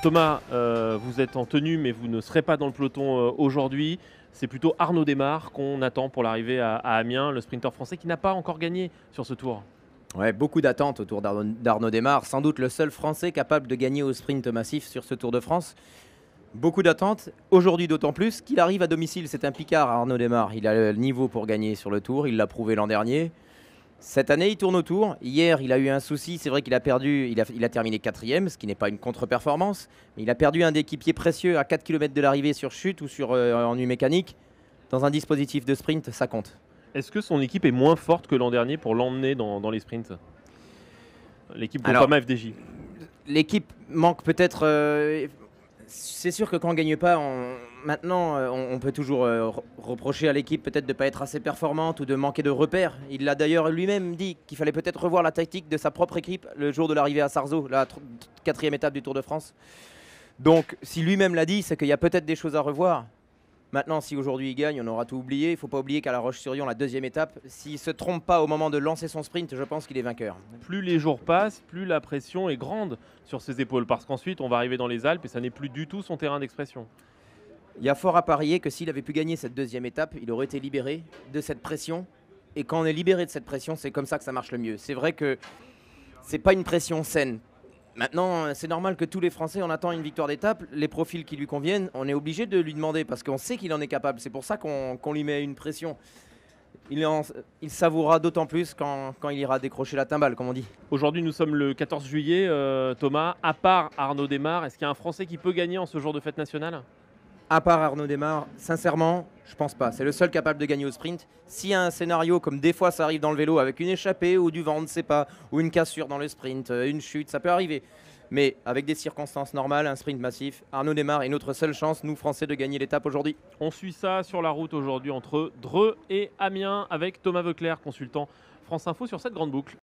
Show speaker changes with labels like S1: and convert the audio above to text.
S1: Thomas, euh, vous êtes en tenue, mais vous ne serez pas dans le peloton euh, aujourd'hui. C'est plutôt Arnaud Desmar qu'on attend pour l'arrivée à, Amiens, le sprinteur français qui n'a pas encore gagné sur ce
S2: tour. Ouais, beaucoup d'attentes autour d'Arnaud Desmar, sans doute le seul Français capable de gagner au sprint massif sur ce Tour de France. Beaucoup d'attentes, aujourd'hui d'autant plus qu'il arrive à domicile, c'est un picard Arnaud Desmar. Il a le niveau pour gagner sur le Tour, il l'a prouvé l'an dernier. Cette année, il tourne autour. Hier, il a eu un souci. C'est vrai qu'il a perdu, il a, terminé quatrième, ce qui n'est pas une contre-performance. Mais il a perdu un équipier précieux à 4 km de l'arrivée sur chute ou sur euh, ennui mécanique. Dans un dispositif de sprint, ça compte. Est-ce que son équipe est moins forte que l'an dernier pour l'emmener
S1: dans, les sprints L'équipe de FDJ.
S2: L'équipe manque peut-être. Euh, c'est sûr que quand on gagne pas, maintenant, euh, on, peut toujours euh, reprocher à l'équipe peut-être de ne pas être assez performante ou de manquer de repères. Il l'a d'ailleurs lui-même dit qu'il fallait peut-être revoir la tactique de sa propre équipe le jour de l'arrivée à Sarzeau, la quatrième étape du Tour de France. Donc, si lui-même l'a dit, c'est qu'il y a peut-être des choses à revoir. Maintenant, si aujourd'hui il gagne, on aura tout oublié. Il ne faut pas oublier qu'à la Roche-sur-Yon, la deuxième étape, s'il ne se trompe pas au moment de lancer son sprint, je pense qu'il est vainqueur.
S1: Plus les jours passent, plus la pression est grande sur ses épaules, parce qu'ensuite
S2: on va arriver dans les Alpes et ça n'est plus du tout son terrain d'expression. Il y a fort à parier que s'il avait pu gagner cette deuxième étape, il aurait été libéré de cette pression. Et quand on est libéré de cette pression, c'est comme ça que ça marche le mieux. C'est vrai que c'est pas une pression saine Maintenant, c'est normal que tous les Français, en attendent une victoire d'étape. Les profils qui lui conviennent, on est obligé de lui demander parce qu'on sait qu'il en est capable. C'est pour ça qu'on lui met une pression. Il, savourera d'autant plus quand, il ira décrocher la timbale, comme on dit. Aujourd'hui, nous sommes le 14 juillet. Euh, Thomas, à part Arnaud Desmar, est-ce qu'il y a un Français qui peut gagner en ce jour de fête nationale à part Arnaud Desmar, sincèrement, je pense pas. C'est le seul capable de gagner au sprint. S'il y a un scénario, comme des fois ça arrive dans le vélo, avec une échappée ou du vent, on ne sait pas, ou une cassure dans le sprint, euh, une chute, ça peut arriver. Mais avec des circonstances normales, un sprint massif, Arnaud Desmar est notre seule chance, nous Français, de gagner l'étape aujourd'hui. On suit ça
S1: sur la route aujourd'hui entre Dreux et Amiens avec Thomas Veuclair, consultant France Info sur cette grande boucle.